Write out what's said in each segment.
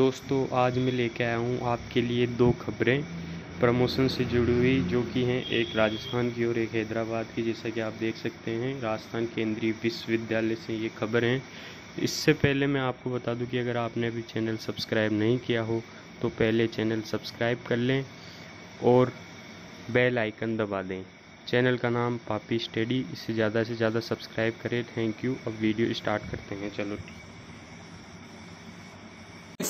दोस्तों आज मैं लेके आया हूँ आपके लिए दो खबरें प्रमोशन से जुड़ी हुई जो कि हैं एक राजस्थान की और एक हैदराबाद की जैसा कि आप देख सकते हैं राजस्थान केंद्रीय विश्वविद्यालय से ये खबर हैं इससे पहले मैं आपको बता दूं कि अगर आपने अभी चैनल सब्सक्राइब नहीं किया हो तो पहले चैनल सब्सक्राइब कर लें और बेल आइकन दबा दें चैनल का नाम पापी स्टडी इससे ज़्यादा से ज़्यादा सब्सक्राइब करें थैंक यू अब वीडियो स्टार्ट करते हैं चलो ठीक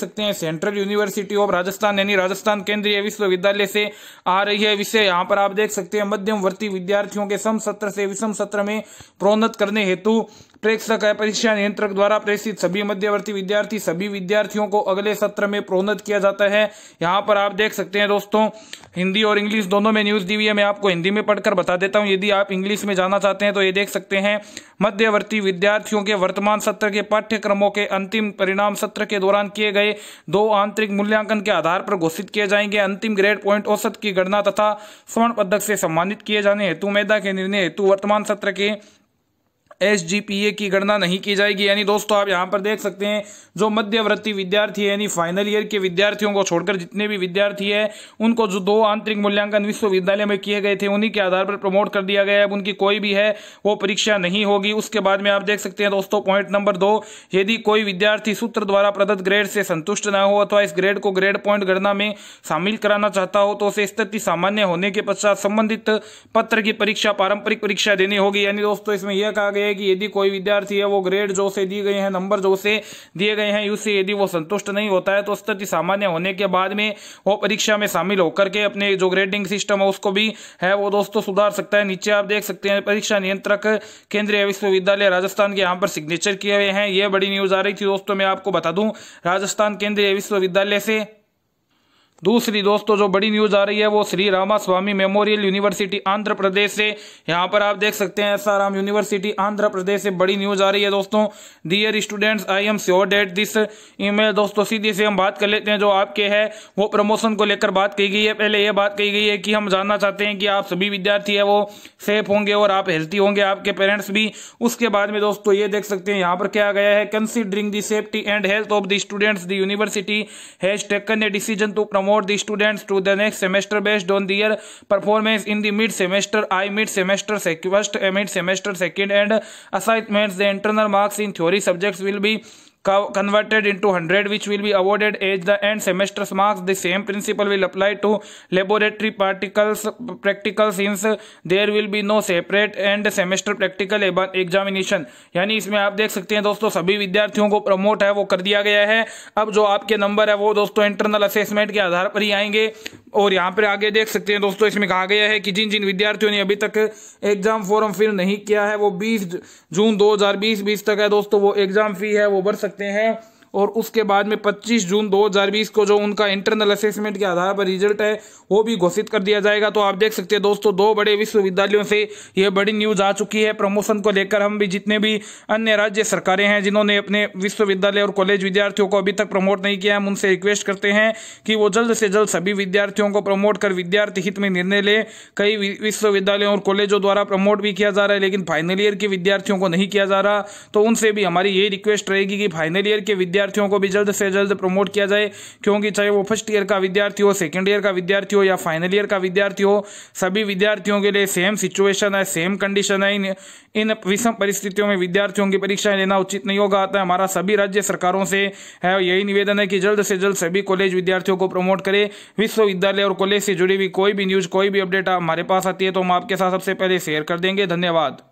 सकते हैं सेंट्रल यूनिवर्सिटी ऑफ राजस्थान यानी राजस्थान केंद्रीय विश्वविद्यालय से आ रही है विषय यहाँ पर आप देख सकते हैं मध्यम वर्ती विद्यार्थियों के सम सत्र से विषम सत्र में प्रोन्नत करने हेतु प्रेक्षक है परीक्षा नियंत्रक द्वारा प्रेषित सभी मध्यवर्ती विद्यार्थी सभी विद्यार्थियों को अगले सत्र में प्रोन्नत किया जाता है यहाँ पर आप देख सकते हैं दोस्तों हिंदी और इंग्लिश दोनों में न्यूज़ दी हुई है मैं आपको हिंदी में पढ़कर बता देता हूँ यदि आप इंग्लिश में जाना चाहते हैं तो ये देख सकते हैं मध्यवर्ती विद्यार्थियों के वर्तमान सत्र के पाठ्यक्रमों के अंतिम परिणाम सत्र के दौरान किए गए दो आंतरिक मूल्यांकन के आधार पर घोषित किए जाएंगे अंतिम ग्रेड पॉइंट औसत की गणना तथा स्वर्ण पदक से सम्मानित किए जाने हेतु मैदा के निर्णय हेतु वर्तमान सत्र के एस की गणना नहीं की जाएगी यानी दोस्तों आप यहाँ पर देख सकते हैं जो मध्यवर्ती विद्यार्थी है यानी फाइनल ईयर के विद्यार्थियों को छोड़कर जितने भी विद्यार्थी है उनको जो दो आंतरिक मूल्यांकन विश्वविद्यालय में किए गए थे उन्हीं के आधार पर प्रमोट कर दिया गया है अब उनकी कोई भी है वो परीक्षा नहीं होगी उसके बाद में आप देख सकते हैं दोस्तों पॉइंट नंबर दो यदि कोई विद्यार्थी सूत्र द्वारा प्रदत्त ग्रेड से संतुष्ट ना हो अथवा इस ग्रेड को ग्रेड पॉइंट गणना में शामिल कराना चाहता हो तो उसे स्थिति सामान्य होने के पश्चात संबंधित पत्र की परीक्षा पारंपरिक परीक्षा देनी होगी यानी दोस्तों इसमें यह कहा गया है कि यदि कोई विद्यार्थी है वो ग्रेड जो से दिए गए हैं नंबर जो से दिए गए हैं उससे यदि वो संतुष्ट नहीं होता है तो स्थिति सामान्य होने के बाद में वो परीक्षा में शामिल होकर के अपने जो ग्रेडिंग सिस्टम है उसको भी है वो दोस्तों सुधार सकता है नीचे आप देख सकते हैं परीक्षा नियंत्रक केंद्रीय विश्वविद्यालय राजस्थान के यहाँ पर सिग्नेचर किए हुए हैं ये बड़ी न्यूज आ रही थी दोस्तों मैं आपको बता दूं राजस्थान केंद्रीय विश्वविद्यालय से दूसरी दोस्तों जो बड़ी न्यूज आ रही है वो श्री रामा स्वामी मेमोरियल यूनिवर्सिटी आंध्र प्रदेश से यहाँ पर आप देख सकते हैं एस राम यूनिवर्सिटी आंध्र प्रदेश से बड़ी न्यूज आ रही है दोस्तों dear students I am sure that this email दोस्तों सीधे से हम बात कर लेते हैं जो आपके है वो प्रमोशन को लेकर बात कही गई है पहले यह बात कही गई है कि हम जानना चाहते हैं कि आप सभी विद्यार्थी है वो सेफ होंगे और आप हेल्थी होंगे आपके पेरेंट्स भी उसके बाद में दोस्तों ये देख सकते हैं यहाँ पर क्या गया है considering the safety and health of the students the university has taken a decision to promote promote the students to the next semester based on their performance in the mid semester i mid semester first eh, mid semester second and assignments the internal marks in theory subjects will be converted into 100 which will be awarded at the end semester's marks the same principle will apply to laboratory particles practical since there will be no separate end semester practical examination यानी इसमें आप देख सकते हैं दोस्तों सभी विद्यार्थियों को प्रमोट है वो कर दिया गया है अब जो आपके नंबर है वो दोस्तों इंटरनल असेसमेंट के आधार पर ही आएंगे और यहाँ पर आगे देख सकते हैं दोस्तों इसमें कहा गया है कि जिन जिन विद्यार्थियों ने अभी तक एग्जाम फॉर्म फिल नहीं किया है वो 20 जून 2020 20 तक है दोस्तों वो एग्जाम फी है वो भर सकते सकते हैं और उसके बाद में 25 जून 2020 को जो उनका इंटरनल असेसमेंट के आधार पर रिजल्ट है वो भी घोषित कर दिया जाएगा तो आप देख सकते हैं दोस्तों दो बड़े विश्वविद्यालयों से ये बड़ी न्यूज़ आ चुकी है प्रमोशन को लेकर हम भी जितने भी अन्य राज्य सरकारें हैं जिन्होंने अपने विश्वविद्यालय और कॉलेज विद्यार्थियों को अभी तक प्रमोट नहीं किया हम उनसे रिक्वेस्ट करते हैं कि वो जल्द से जल्द सभी विद्यार्थियों को प्रमोट कर विद्यार्थी हित में निर्णय ले कई विश्वविद्यालयों और कॉलेजों द्वारा प्रमोट भी किया जा रहा है लेकिन फाइनल ईयर के विद्यार्थियों को नहीं किया जा रहा तो उनसे भी हमारी यही रिक्वेस्ट रहेगी कि फाइनल ईयर के विद्यार्थी विद्यार्थियों को भी जल्द से जल्द प्रमोट किया जाए क्योंकि चाहे वो फर्स्ट ईयर का विद्यार्थी हो सेकेंड ईयर का विद्यार्थी हो या फाइनल ईयर का विद्यार्थी हो सभी विद्यार्थियों के लिए सेम सिचुएशन है सेम कंडीशन है इन इन विषम परिस्थितियों में विद्यार्थियों की परीक्षाएं लेना उचित नहीं होगा आता है हमारा सभी राज्य सरकारों से है यही निवेदन है कि जल्द से जल्द सभी कॉलेज विद्यार्थियों को प्रमोट करें विश्वविद्यालय और कॉलेज से जुड़ी हुई कोई भी न्यूज़ कोई भी अपडेट हमारे पास आती है तो हम आपके साथ सबसे पहले शेयर कर देंगे धन्यवाद